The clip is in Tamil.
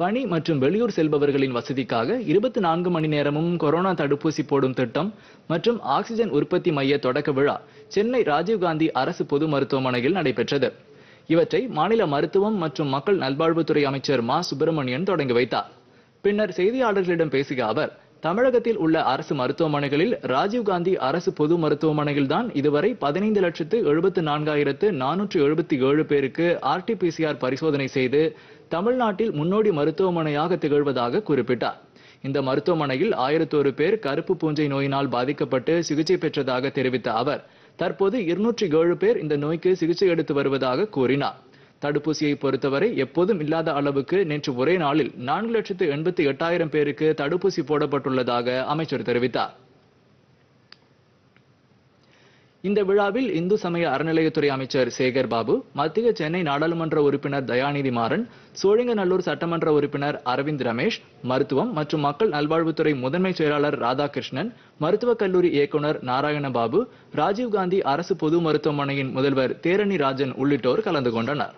பணி மற்றும் வெளியூர் செல்பவர்களின் வசதிக்காக இருபத்தி நான்கு மணி நேரமும் கொரோனா தடுப்பூசி போடும் திட்டம் மற்றும் ஆக்சிஜன் உற்பத்தி மைய தொடக்க விழா சென்னை ராஜீவ்காந்தி அரசு பொது மருத்துவமனையில் நடைபெற்றது இவற்றை மாநில மருத்துவம் மற்றும் மக்கள் நல்வாழ்வுத்துறை அமைச்சர் மா சுப்பிரமணியன் தொடங்கி வைத்தார் பின்னர் செய்தியாளர்களிடம் பேசிய அவர் தமிழகத்தில் உள்ள அரசு மருத்துவமனைகளில் ராஜீவ்காந்தி அரசு பொது மருத்துவமனையில் தான் இதுவரை பதினைந்து லட்சத்து எழுபத்து நான்காயிரத்து நானூற்று எழுபத்தி ஏழு பேருக்கு ஆர்டிபிசிஆர் பரிசோதனை செய்து தமிழ்நாட்டில் முன்னோடி மருத்துவமனையாக திகழ்வதாக குறிப்பிட்டார் இந்த மருத்துவமனையில் ஆயிரத்தோரு பேர் கருப்பு பூஞ்சை நோயினால் பாதிக்கப்பட்டு சிகிச்சை பெற்றதாக தெரிவித்த அவர் தற்போது இருநூற்றி ஏழு பேர் இந்த நோய்க்கு சிகிச்சை எடுத்து வருவதாக கூறினார் தடுப்பூசியை பொறுத்தவரை எப்போதும் இல்லாத அளவுக்கு நேற்று ஒரே நாளில் நான்கு லட்சத்து எண்பத்தி எட்டாயிரம் பேருக்கு தடுப்பூசி போடப்பட்டுள்ளதாக அமைச்சர் தெரிவித்தார் இந்த விழாவில் இந்து சமய அறநிலையத்துறை அமைச்சர் சேகர் பாபு மத்திய சென்னை நாடாளுமன்ற உறுப்பினர் தயாநிதி மாறன் சோழிங்கநல்லூர் சட்டமன்ற உறுப்பினர் அரவிந்த் ரமேஷ் மருத்துவம் மற்றும் மக்கள் நல்வாழ்வுத்துறை முதன்மை செயலாளர் ராதாகிருஷ்ணன் மருத்துவக் கல்லூரி இயக்குநர் நாராயணபாபு ராஜீவ்காந்தி அரசு பொது மருத்துவமனையின் முதல்வர் தேரணி ராஜன் உள்ளிட்டோர் கலந்து கொண்டனர்